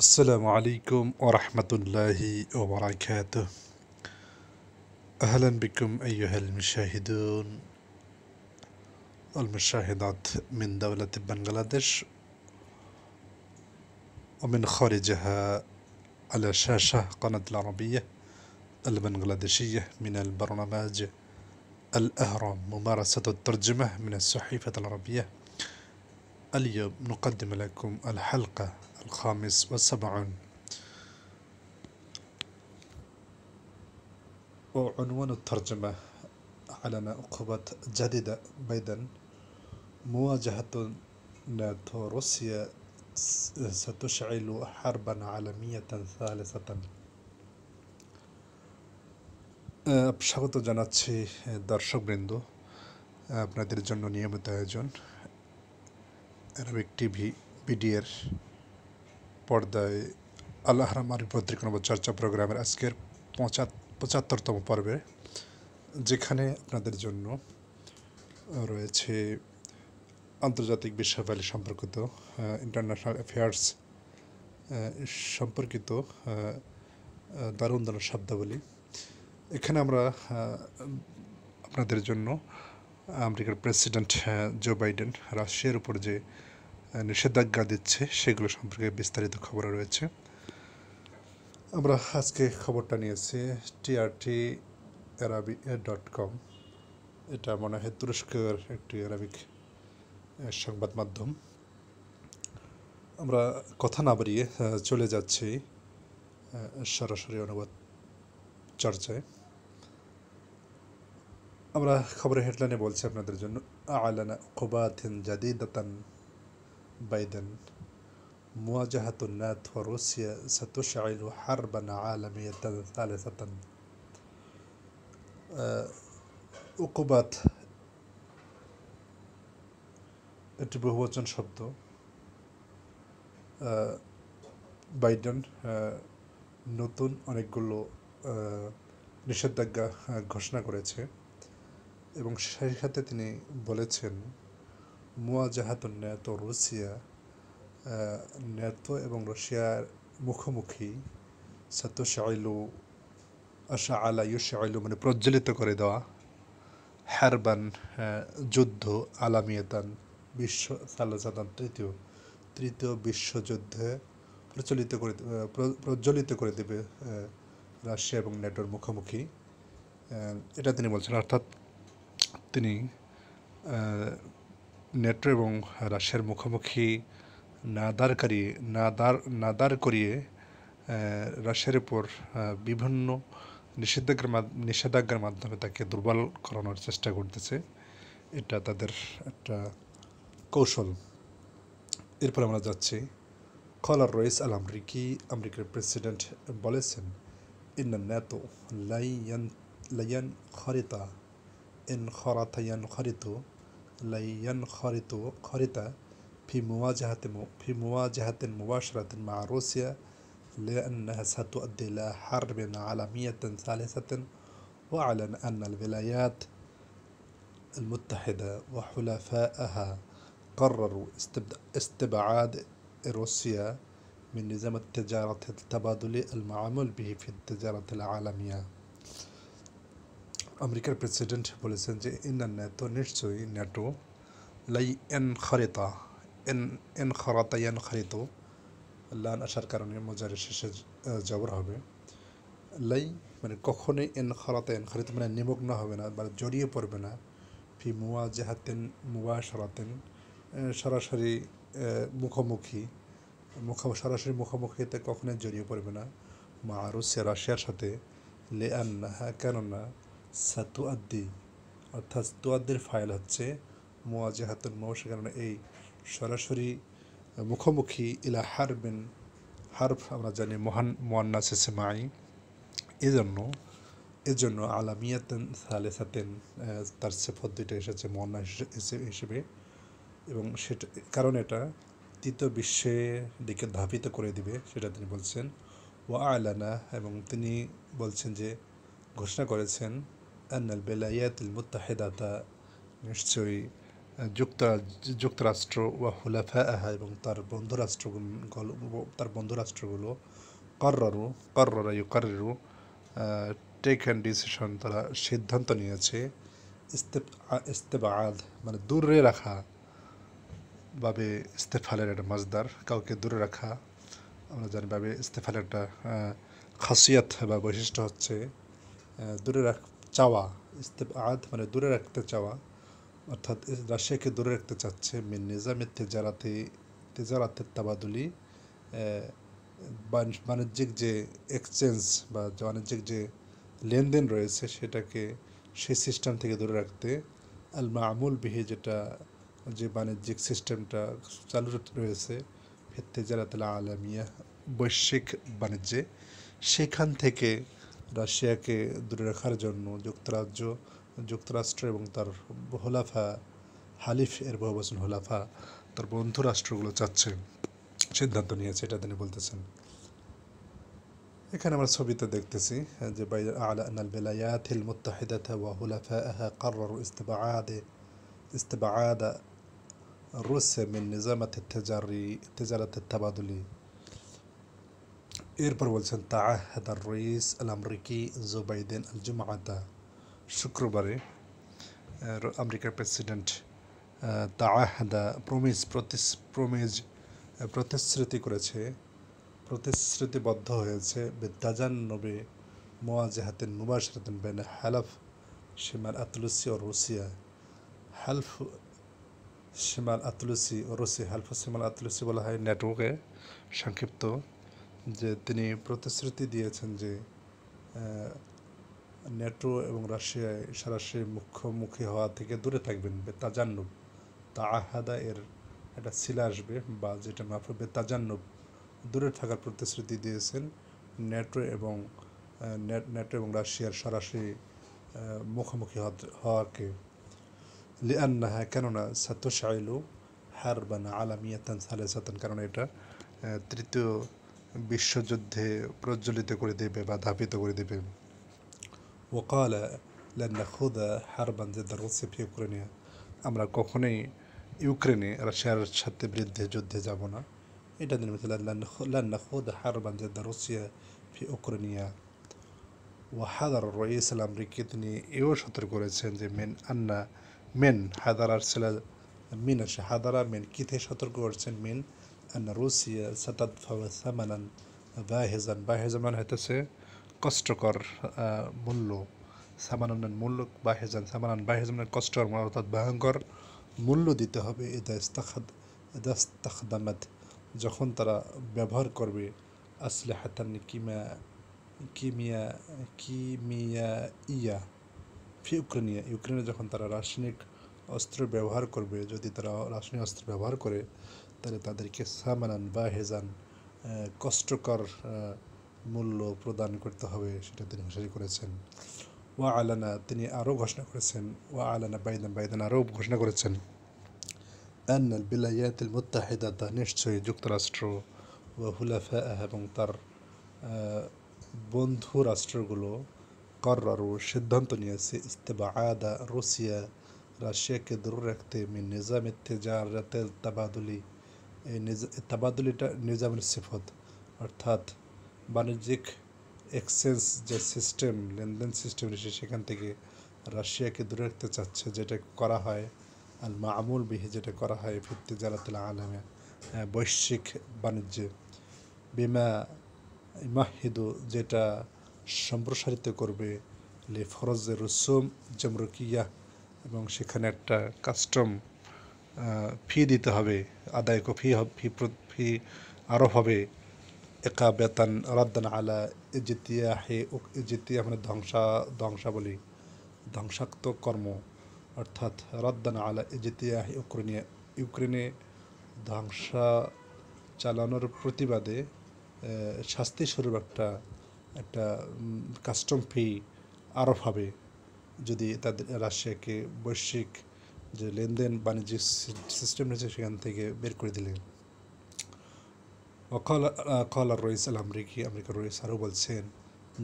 السلام عليكم ورحمة الله وبركاته أهلا بكم أيها المشاهدون والمشاهدات من دولة بنغلاديش ومن خارجها على شاشة قناة العربية البنغلاديشية من البرنامج الأهرام ممارسة الترجمة من الصحيفة العربية اليوم نقدم لكم الحلقة الخامس والسبعون وعنوان الترجمة أعلن عقوبات جديدة بايدن مواجهة ناتو روسيا ستشعل حربا عالمية ثالثة স্বাগত জানাচ্ছি দর্শকবৃন্দ আপনাদের জন্য নিয়মিত আয়োজন অ্যারাবিক টিভি বিডিএর পর্দায় আল্লাহ রহমানের নব চর্চা প্রোগ্রামের আজকের পঁচাত্তরতম পর্বে যেখানে আপনাদের জন্য রয়েছে আন্তর্জাতিক বিশ্বব্যালী সম্পর্কিত ইন্টারন্যাশনাল অ্যাফেয়ার্স সম্পর্কিত দারুণ দারুণ শব্দাবলী এখানে আমরা আপনাদের জন্য আমেরিকার প্রেসিডেন্ট জো বাইডেন রাশিয়ার উপর যে নিষেধাজ্ঞা দিচ্ছে সেগুলো সম্পর্কে বিস্তারিত খবর রয়েছে আমরা আজকে খবরটা নিয়েছি টিআরটি অ্যারাবি ডট কম এটা মনে হয় তুরস্কের একটি অ্যারাবিক সংবাদ মাধ্যম আমরা কথা না বাড়িয়ে চলে যাচ্ছি সরাসরি অনুবাদ চর্চায় আমরা খবরের হেডলাইনে বলছি আপনাদের জন্য আলানা কোবাথিন জাদিদাতান بايدن مواجهة النات وروسيا ستشعل حربا عالمية ثالثة عقوبات একটি বহুবচন শব্দ বাইডেন নতুন অনেকগুলো নিষেধাজ্ঞা ঘোষণা করেছে এবং সেই সাথে তিনি বলেছেন মুয়াজাহাতুন ন্যাতো রুশিয়া ন্যাতো এবং রাশিয়ার মুখোমুখি সাতোশাইলু আশা আলা ইউশাইলু মানে প্রজ্বলিত করে দেওয়া হ্যারবান যুদ্ধ আলামিয়াতান বিশ্ব সালাজাতান তৃতীয় তৃতীয় বিশ্বযুদ্ধে প্রচলিত করে প্রজ্বলিত করে দেবে রাশিয়া এবং ন্যাটোর মুখোমুখি এটা তিনি বলছেন অর্থাৎ তিনি নেটো এবং রাশিয়ার মুখোমুখি না দাঁড় করিয়ে না দাঁড় না দাঁড় করিয়ে রাশিয়ার উপর বিভিন্ন নিষেধাজ্ঞার নিষেধাজ্ঞার মাধ্যমে তাকে দুর্বল করানোর চেষ্টা করতেছে এটা তাদের একটা কৌশল এরপর আমরা যাচ্ছি খলার রয়েস আল আমরিকি আমেরিকার প্রেসিডেন্ট বলেছেন ইন নেতো লাইয়ান লাইয়ান খরিতা ইন খরাথায়ান খরিত لينخرط في مواجهة في مواجهة مباشرة مع روسيا لأنها ستؤدي إلى حرب عالمية ثالثة وأعلن أن الولايات المتحدة وحلفائها قرروا استبعاد روسيا من نظام التجارة التبادلي المعمول به في التجارة العالمية আমেরিকার প্রেসিডেন্ট বলেছেন যে নেতো নিশ্চয়ই ন্যাটো লাই এন খরেতা এন এন খরাতা এন খরিত লান আসার কারণে মজার শেষে জবর হবে লাই মানে কখনোই এন খরাতা এন খরিত মানে নিমগ্ন হবে না বা জড়িয়ে পড়বে না ফি মুয়া জেহাতেন মুয়া সরাতেন সরাসরি মুখোমুখি মুখ সরাসরি মুখোমুখিতে কখনোই জড়িয়ে পড়বে না মা আরও সেরা সাথে লে আন্না হ্যাঁ কেননা সাতুয়াদ্দি অর্থাৎ তুয়াদ্দের ফাইল হচ্ছে মোয়াজেহাতুল মৌ সে কারণে এই সরাসরি মুখোমুখি ইলা বিন হারফ আমরা জানি মহান মোয়ান্না সেসেমাই এজন্য এজন্য আলামিয়াতেন সাতেন তার সে দুইটা এসেছে মোয়ান্না হিসেবে এবং সেটা কারণ এটা তৃতীয় বিশ্বের দিকে ধাবিত করে দিবে সেটা তিনি বলছেন ও আলানা এবং তিনি বলছেন যে ঘোষণা করেছেন أن الولايات المتحدة নিশ্চয়ই যুক্তরাষ্ট্র ওয়া হুলাফাহা এবং তার বন্ধুরাষ্ট্র তার বন্ধুরাষ্ট্রগুলো কর্ররু কর্ররা ইউকাররু টেক অ্যান্ড ডিসিশন তারা সিদ্ধান্ত নিয়েছে ইস্তেবাদ মানে দূরে রাখা বাবে ইস্তেফালের একটা মাজদার কাউকে দূরে রাখা আমরা জানি বাবে ইস্তেফালের একটা খাসিয়াত বা বৈশিষ্ট্য হচ্ছে দূরে রাখ চাওয়া আদ মানে দূরে রাখতে চাওয়া অর্থাৎ রাশিয়াকে দূরে রাখতে চাচ্ছে মিন নিজামের তেজারাতে তেজারাতের তাবাদুলি বাণিজ্যিক যে এক্সচেঞ্জ বা বাণিজ্যিক যে লেনদেন রয়েছে সেটাকে সেই সিস্টেম থেকে দূরে রাখতে আল মামুল বিহে যেটা যে বাণিজ্যিক সিস্টেমটা চালু রয়েছে ফের তেজারাত আলামিয়া বৈশ্বিক বাণিজ্যে সেখান থেকে রাশিয়াকে দূরে রাখার জন্য যুক্তরাজ্য যুক্তরাষ্ট্র এবং তার হোলাফা হালিফ এর বহুবচন হোলাফা তার বন্ধু রাষ্ট্রগুলো চাচ্ছে সিদ্ধান্ত নিয়েছে এটা তিনি বলতেছেন এখানে আমরা ছবিতে দেখতেছি হ্যাঁ, যে আলান আল বেলায়াতিল মুত্তাহিদাত ওয়া হুলাফাআহা قرروا استبعاد استبعاد روسيا من نظام التجاري التجارة التبادلي এরপর বলছেন তাহাদার রইস আল আমরিকি জোবাইদেন আল জুমাতা শুক্রবারে আমেরিকার প্রেসিডেন্ট তাহাদা প্রমিজ প্রতিস প্রমিজ প্রতিশ্রুতি করেছে প্রতিশ্রুতিবদ্ধ হয়েছে বেদাজান নবে মোয়াজেহাতেন নুবাসরাতেন বেন হালাফ সীমার আতলুসি ও রুসিয়া হেলফ সীমার আতলুসি ও রুসি হেলফ সীমার আতলুসি বলা হয় নেটওয়ার্কে সংক্ষিপ্ত যে তিনি প্রতিশ্রুতি দিয়েছেন যে নেটো এবং রাশিয়ায় সরাসরি মুখ্যমুখী হওয়া থেকে দূরে থাকবেন তা আহাদা এর একটা শিলা আসবে বা যেটা মাফে তাজান্নব দূরে থাকার প্রতিশ্রুতি দিয়েছেন নেটো এবং নেটো এবং রাশিয়ার সরাসরি মুখোমুখি হওয়াকে হ্যাঁ কেননা বানা আলামিয়া তান সালে সাতান কারণ এটা তৃতীয় বিশ্বযুদ্ধে প্রজ্বলিত করে দেবে বা ধাপিত করে দেবে ওকাল খুদা হারবান জেদ্দা আমরা কখনোই ইউক্রেনে রাশিয়ার সাথে বৃদ্ধে যুদ্ধে যাব না এটা দিন লান্না খুদ হারবান জেদ্দা রুসিয়া ফি ইউক্রেনিয়া ওয়াহাদার রইস আমরিকে তিনি এও সতর্ক করেছেন যে মেন আন্না মেন হাদারার ছেলে মিন আছে হাদারা মেন কিথে সতর্ক করেছেন মেন أن روسيا ستدفع ثمنا باهظا باهظا মানে হইতেছে কষ্টকর মূল্য সামানানের মূল্য বাহেজান সামানান বাহেজান মানে কষ্টকর অর্থাৎ ভয়ঙ্কর মূল্য দিতে হবে এদাস্তাখদামাত যখন তারা ব্যবহার করবে আসলে হাতান কিমা কিমিয়া কিমিয়া ইয়া ফি ইউক্রেনিয়া ইউক্রেনে যখন তারা রাসায়নিক অস্ত্র ব্যবহার করবে যদি তারা রাসায়নিক অস্ত্র ব্যবহার করে তাহলে তাদেরকে সামানান বা হেজান কষ্টকর মূল্য প্রদান করতে হবে সেটা তিনি ঘোষণা করেছেন ওয়া আলানা তিনি আরও ঘোষণা করেছেন ওয়া আলানা বাইদান বাইদান আরও ঘোষণা করেছেন বিলাইয়াতিল বিলায়াতিল মুত্তাহিদাতা নিশ্চয়ই যুক্তরাষ্ট্র ও হুলাফা এবং তার বন্ধু রাষ্ট্রগুলো করারও সিদ্ধান্ত নিয়েছে ইস্তেবা আয়াদা রুশিয়া রাশিয়াকে দূর রাখতে মিন নিজামের তেজার তেল তাবাদুলি এই তাবাদুল এটা নিজামের সিফত অর্থাৎ বাণিজ্যিক এক্সচেঞ্জ যে সিস্টেম লেনদেন সিস্টেম রয়েছে সেখান থেকে রাশিয়াকে দূরে রাখতে চাচ্ছে যেটা করা হয় আল মামুল বিহে যেটা করা হয় ফিরতে জালাতুল আলমে হ্যাঁ, বৈশ্বিক বাণিজ্যে বিমা মাহিদু যেটা সম্প্রসারিত করবে লে ফরজে রসুম জমরকিয়া এবং সেখানে একটা কাস্টম ফি দিতে হবে আদায় ফি ফি ফি আরোপ হবে একা বেতন রদ্দান আলা ইজিতিয়া হে ইজিতিয়া মানে ধ্বংসা ধ্বংসাবলী ধ্বংসাত্মক কর্ম অর্থাৎ রদ্দান আলা ইজিতিয়া হে ইউক্রেনিয়া ইউক্রেনে ধ্বংসা চালানোর প্রতিবাদে শাস্তি স্বরূপ একটা একটা কাস্টম ফি আরোপ হবে যদি তাদের রাশিয়াকে বৈশ্বিক যে লেনদেন বাণিজ্যিক সিস্টেম রয়েছে সেখান থেকে বের করে দিলেন ওকাল কল আর রয়েছে আমরিকি আমেরিকা রয়েস আরও বলছেন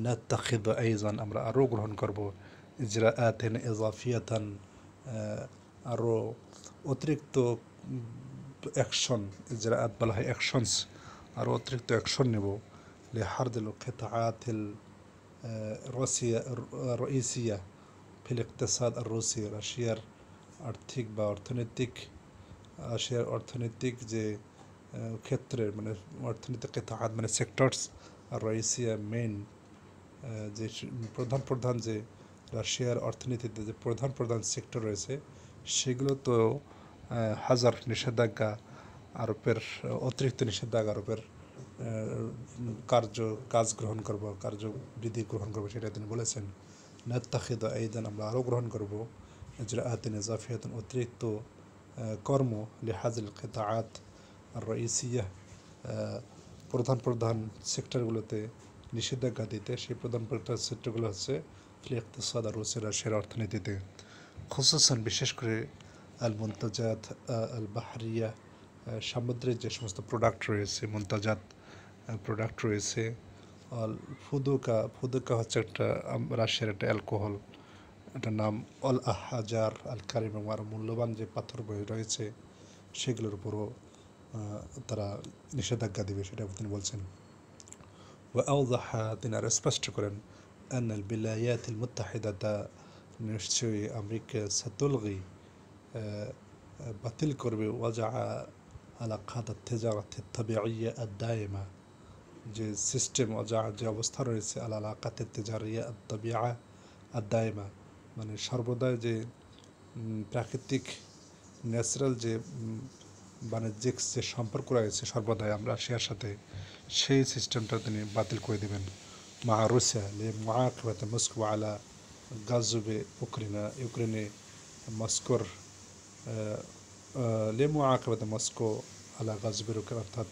না তাকিদ আইজান আমরা আরও গ্রহণ করবো ইজরা আতেন এজাফিয়াতান আরও অতিরিক্ত অ্যাকশন ইজরা আত বলা হয় অ্যাকশনস আরও অতিরিক্ত অ্যাকশন নেব লে হার দিল খেত আতিল রসিয়া রইসিয়া ফিল ইকতেসাদ আর রুসি রাশিয়ার আর্থিক বা অর্থনৈতিক শেয়ার অর্থনৈতিক যে ক্ষেত্রের মানে অর্থনৈতিক তাহাত মানে সেক্টরস রয়েছে মেন যে প্রধান প্রধান যে রাশিয়ার অর্থনীতিতে যে প্রধান প্রধান সেক্টর রয়েছে সেগুলো তো হাজার নিষেধাজ্ঞা আরোপের অতিরিক্ত নিষেধাজ্ঞা আরোপের কার্য কাজ গ্রহণ করব কার্যবিধি গ্রহণ করব সেটা তিনি বলেছেন নাত্তাখিদ এই আমরা আরও গ্রহণ করব إجراءات إضافية أدركت কর্ম লেহাজিল খেতাআত রইসিয়া প্রধান প্রধান সেক্টরগুলোতে নিষেধাজ্ঞা দিতে সেই প্রধান প্রধান সেক্টরগুলো হচ্ছে ফ্লেকতেসাদ আর রুসের অর্থনীতিতে খুসুসান বিশেষ করে আল মুন্তাজাত আল বাহারিয়া সামুদ্রের যে সমস্ত প্রোডাক্ট রয়েছে মন্তাজাত প্রোডাক্ট রয়েছে অল ফুদুকা ফুদুকা হচ্ছে একটা রাশিয়ার একটা অ্যালকোহল এটার নাম অল আহাজার আল কারিম এবং আরও মূল্যবান যে পাথর রয়েছে সেগুলোর উপরও তারা নিষেধাজ্ঞা দেবে সেটা তিনি বলছেন وأوضح তিনি আরও স্পষ্ট করেন أن الولايات المتحدة নিশ্চয়ই আমেরিকা সাতুলগি বাতিল করবে ওয়াজা আলাকাত তেজারাত তাবিয়া الدائمة যে সিস্টেম ওয়াজা যে অবস্থা রয়েছে আল আলাকাত তেজারিয়া তাবিয়া الدائمة মানে সর্বদা যে প্রাকৃতিক ন্যাচারাল যে বাণিজ্যিক মানে যে সম্পর্ক রয়েছে সর্বদাই আমরা রাশিয়ার সাথে সেই সিস্টেমটা তিনি বাতিল করে দেবেন মা রুশিয়া লে মা মস্কো আলা গাজুবে ইউক্রেনা ইউক্রেনে মস্কোর লেমু আঁকড়াতে মস্কো আলা গাজবের উপরে অর্থাৎ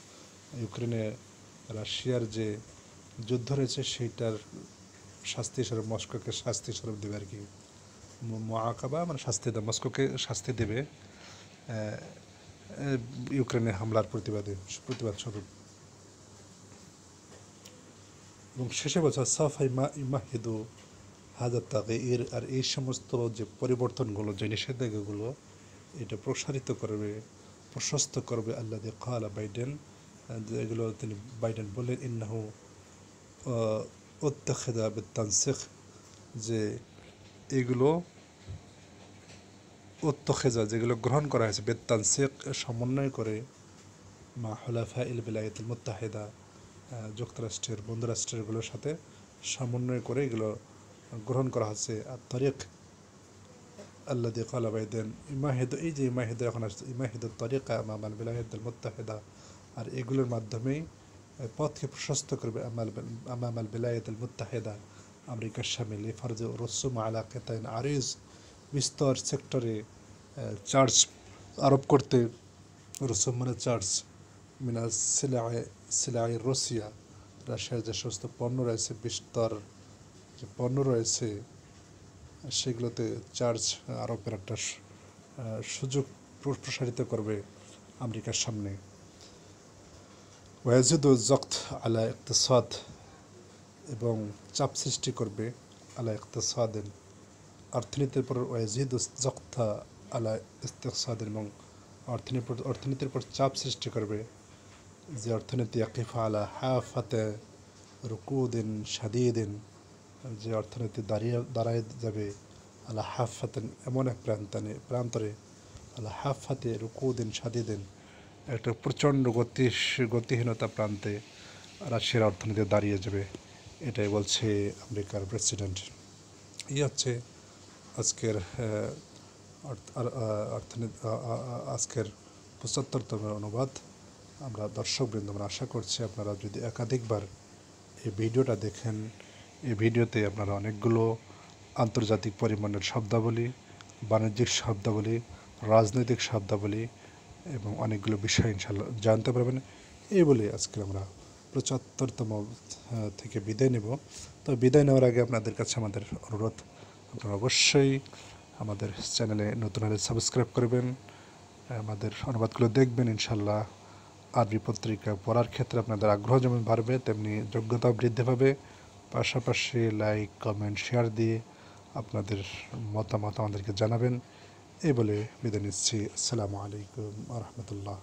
ইউক্রেনে রাশিয়ার যে যুদ্ধ রয়েছে সেইটার শাস্তি স্বরূপ মস্কোকে শাস্তি স্বরূপ দেবে আর কি মোয়াকাবা মানে শাস্তি দেওয়া মস্কোকে শাস্তি দেবে ইউক্রেনে হামলার প্রতিবাদে প্রতিবাদ স্বরূপ এবং শেষে বছর সাফাই মা ইমাহিদু হাজার তাকে এর আর এই সমস্ত যে পরিবর্তনগুলো যে নিষেধাজ্ঞাগুলো এটা প্রসারিত করবে প্রশস্ত করবে আল্লাহ খালা বাইডেন যেগুলো তিনি বাইডেন বললেন ইন্নাহু অত্যাখেদা শেখ যে এগুলো উত্তখেজা যেগুলো গ্রহণ করা হয়েছে শেখ সমন্বয় করে মা হলাফা ইল বিলায়তুল মুত্তাহেদা যুক্তরাষ্ট্রের বন্ধুরাষ্ট্রগুলোর সাথে সমন্বয় করে এগুলো গ্রহণ করা হচ্ছে আর তরিক আল্লা দিয়ে কলাবাইদেন ইমাহেদ এই যে ইমাহেদ এখন আসছে ইমাহেদ তরিকা মামাল বিলাহেদুল মুত্তাহেদা আর এগুলোর মাধ্যমেই পথকে প্রশস্ত করবে আমাল আমামাল বিলায়েতুল মুত্তাহেদা আমেরিকার সামিল এ ফরজে রসুম আলা কেতাইন আরিজ বিস্তর সেক্টরে চার্জ আরোপ করতে রসম্মানের চার্জ মিনা সেলাই সেলাই রসিয়া রাশিয়ার যে সমস্ত পণ্য রয়েছে বিস্তর যে পণ্য রয়েছে সেগুলোতে চার্জ আরোপের একটা সুযোগ প্রসারিত করবে আমেরিকার সামনে ওয়াজিদ জক্ত আলা ইকতসাদ এবং চাপ সৃষ্টি করবে আলা ইকতসাদ অর্থনীতির পর ওয়াজিদ জক্তা আলা ইস্তেকসাদ এবং অর্থনীতি অর্থনীতির উপর চাপ সৃষ্টি করবে যে অর্থনীতি একিফা আলা হাফাতে রুকুদিন দিন যে অর্থনীতি দাঁড়িয়ে দাঁড়ায় যাবে আলা হাফাতেন এমন এক প্রান্তানে প্রান্তরে আলা হাফাতে রুকুদিন দিন একটা প্রচণ্ড গতি গতিহীনতা প্রান্তে রাশিয়ার অর্থনীতি দাঁড়িয়ে যাবে এটাই বলছে আমেরিকার প্রেসিডেন্ট এই হচ্ছে আজকের অর্থনীতি আজকের পঁচাত্তরতম অনুবাদ আমরা দর্শকবৃন্দ আমরা আশা করছি আপনারা যদি একাধিকবার এই ভিডিওটা দেখেন এই ভিডিওতে আপনারা অনেকগুলো আন্তর্জাতিক পরিমাণের শব্দাবলী বাণিজ্যিক শব্দাবলী রাজনৈতিক শব্দাবলী এবং অনেকগুলো বিষয় ইনশাল্লাহ জানতে পারবেন এই বলে আজকে আমরা পঁচাত্তরতম থেকে বিদায় নেব তো বিদায় নেওয়ার আগে আপনাদের কাছে আমাদের অনুরোধ আপনারা অবশ্যই আমাদের চ্যানেলে নতুন হলে সাবস্ক্রাইব করবেন আমাদের অনুবাদগুলো দেখবেন ইনশাল্লাহ আরবি পত্রিকা পড়ার ক্ষেত্রে আপনাদের আগ্রহ যেমন বাড়বে তেমনি যোগ্যতা বৃদ্ধি পাবে পাশাপাশি লাইক কমেন্ট শেয়ার দিয়ে আপনাদের মতামত আমাদেরকে জানাবেন এ বলে বিদায় নিচ্ছি আসসালামু আলাইকুম রহমতুল্লাহ